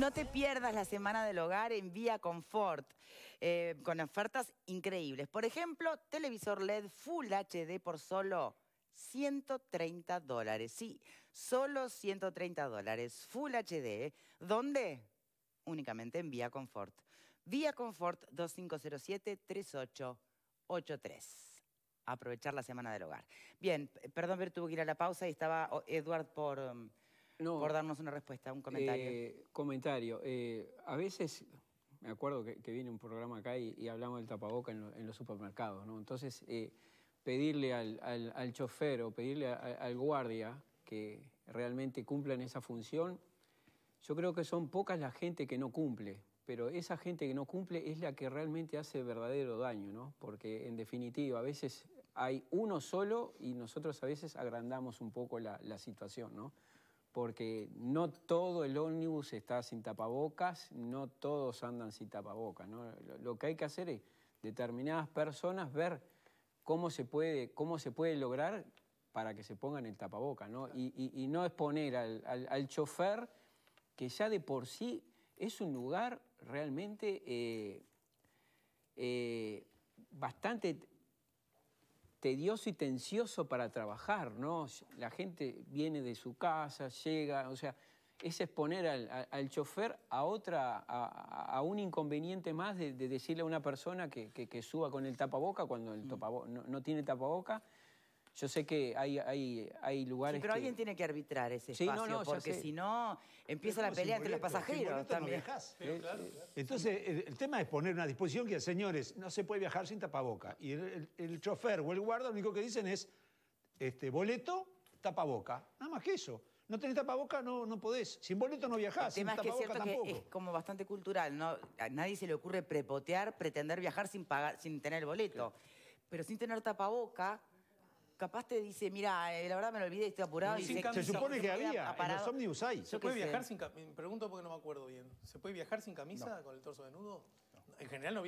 No te pierdas la Semana del Hogar en Vía Confort, eh, con ofertas increíbles. Por ejemplo, televisor LED Full HD por solo 130 dólares. Sí, solo 130 dólares. Full HD. ¿Dónde? Únicamente en Vía Confort. Vía Confort 2507-3883 aprovechar la semana del hogar. Bien, eh, perdón, pero tuve que ir a la pausa y estaba oh, Edward por, um, no, por darnos una respuesta, un comentario. Eh, comentario. Eh, a veces, me acuerdo que, viene un programa acá y, hablamos del tapaboca en, los supermercados, ¿no? Entonces, eh, pedirle al, chofer o pedirle al guardia que realmente cumplan esa función, yo creo que son pocas la gente que no cumple, pero esa gente que no cumple es la que realmente hace verdadero daño, ¿no? Porque en definitiva a veces hay uno solo y nosotros a veces agrandamos un poco la, la situación, ¿no? porque no todo el ómnibus está sin tapabocas, no todos andan sin tapabocas. Lo que hay que hacer es determinadas personas ver cómo se puede, cómo se puede lograr para que se pongan el tapabocas, ¿no? Y, no exponer al, chofer, que ya de por sí es un lugar realmente eh, eh, bastante tedioso y tencioso para trabajar, ¿no? La gente viene de su casa, llega, o sea, es exponer al, chofer a otra, a, un inconveniente más de, decirle a una persona que, que, suba con el tapaboca cuando el mm. no, no, tiene tapaboca yo sé que hay, hay, hay lugares. pero alguien tiene que arbitrar ese espacio, no, porque si no empieza la pelea entre los pasajeros también. claro, claro. Entonces, el, tema es poner una disposición que, señores, no se puede viajar sin tapaboca. Y el, chofer o el guarda lo único que dicen es este, boleto, tapaboca. Nada más que eso. No tenés tapaboca, no, no podés. Sin boleto no viajás. sin es tampoco. es como bastante cultural. ¿no? A nadie se le ocurre prepotear, pretender viajar sin, pagar, sin tener boleto. Pero sin tener tapaboca capaz te dice, mira, eh, la verdad me lo olvidé, estoy apurado. Y se, supone que había, en los hay. ¿Se puede viajar sin camisa? Me Pregunto porque no me acuerdo bien. ¿Se puede viajar sin camisa con el torso de nudo? En general no...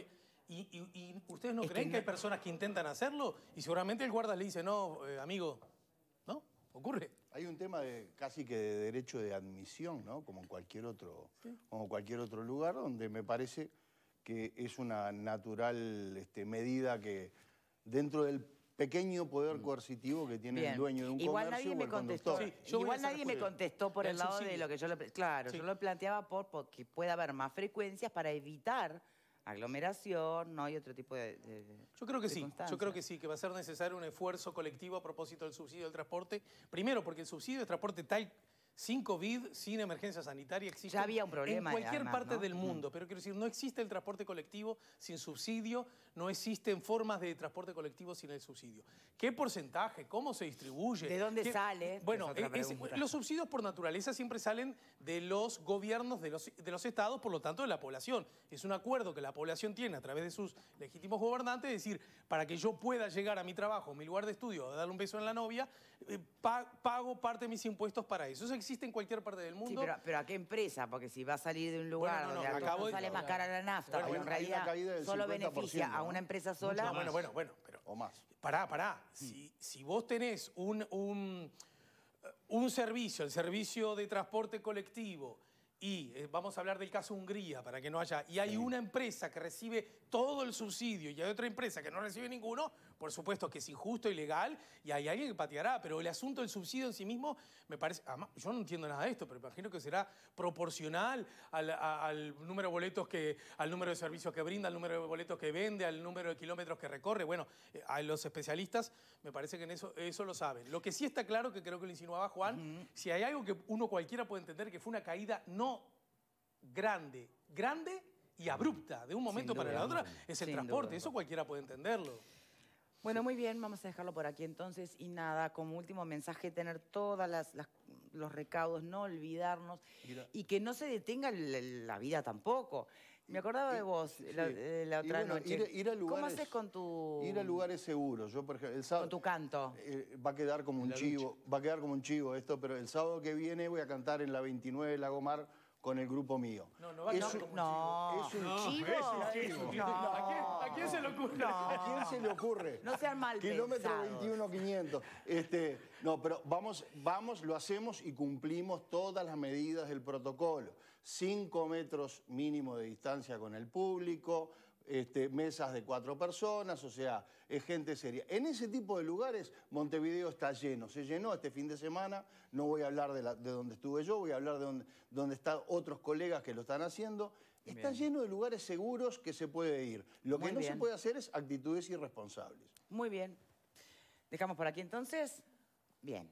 ¿Y, ustedes no creen que, hay personas que intentan hacerlo? Y seguramente el guarda le dice, no, eh, amigo, ¿no? Ocurre. Hay un tema de casi que de derecho de admisión, ¿no? Como en cualquier otro, como cualquier otro lugar, donde me parece que es una natural este, medida que dentro del pequeño poder mm. coercitivo que tiene el dueño de un Igual nadie me contestó. Igual nadie me contestó por el, lado de lo que yo lo... Claro, yo lo planteaba por porque puede haber más frecuencias para evitar aglomeración, no hay otro tipo de, Yo creo que sí, yo creo que sí, que va a ser necesario un esfuerzo colectivo a propósito del subsidio del transporte. Primero, porque el subsidio del transporte tal sin COVID, sin emergencia sanitaria, existe había un problema, en cualquier parte del mm. mundo. Pero quiero decir, no existe el transporte colectivo sin subsidio, no existen formas de transporte colectivo sin el subsidio. ¿Qué porcentaje? ¿Cómo se distribuye? ¿De dónde sale? Bueno, eh, los subsidios por naturaleza siempre salen de los gobiernos de los, estados, por lo tanto de la población. Es un acuerdo que la población tiene a través de sus legítimos gobernantes, es decir, para que yo pueda llegar a mi trabajo, mi lugar de estudio, a darle un beso en la novia, eh, pago parte de mis impuestos para eso existe en cualquier parte del mundo. Sí, pero, ¿a qué empresa? Porque si va a salir de un lugar donde acá sale más cara la nafta, en realidad solo beneficia a una empresa sola. No, bueno, bueno, bueno, pero. O más. Pará, pará. Hmm. Si, si, vos tenés un, un, un servicio, el servicio de transporte colectivo y eh, vamos a hablar del caso Hungría para que no haya, y hay una empresa que recibe todo el subsidio y hay otra empresa que no recibe ninguno, por supuesto que es injusto, ilegal, y hay alguien que pateará, pero el asunto del subsidio en sí mismo me parece, yo no entiendo nada de esto, pero imagino que será proporcional al, número de boletos que, al número de servicios que brinda, al número de boletos que vende, al número de kilómetros que recorre, bueno, eh, a los especialistas me parece que en eso, eso lo saben. Lo que sí está claro, que creo que lo insinuaba Juan, si hay algo que uno cualquiera puede entender que fue una caída no grande, grande y abrupta, de un momento para el otro es el transporte, eso cualquiera puede entenderlo. Bueno, muy bien, vamos a dejarlo por aquí entonces. Y nada, como último mensaje, tener todos los recaudos, no olvidarnos y que no se detenga la, vida tampoco. Me acordaba de vos la, otra noche. ¿Cómo haces con tu...? Ir a lugares seguros. Yo, por ejemplo, el Con tu canto. Eh, va a quedar como un chivo, va a quedar como un chivo esto, pero el sábado que viene voy a cantar en la 29 de Lagomar con el grupo mío. No, no va a es un, chivo. ¿A, quién, se le ocurre? ¿A No sean mal Kilómetro 21.500. Este, no, pero vamos, vamos, lo hacemos y cumplimos todas las medidas del protocolo. Cinco metros mínimo de distancia con el público, este, mesas de cuatro personas, o sea, es gente seria. En ese tipo de lugares Montevideo está lleno, se llenó este fin de semana, no voy a hablar de, donde estuve yo, voy a hablar de donde, están otros colegas que lo están haciendo. Está lleno de lugares seguros que se puede ir. Lo que no se puede hacer es actitudes irresponsables. Muy bien. Dejamos por aquí entonces. Bien.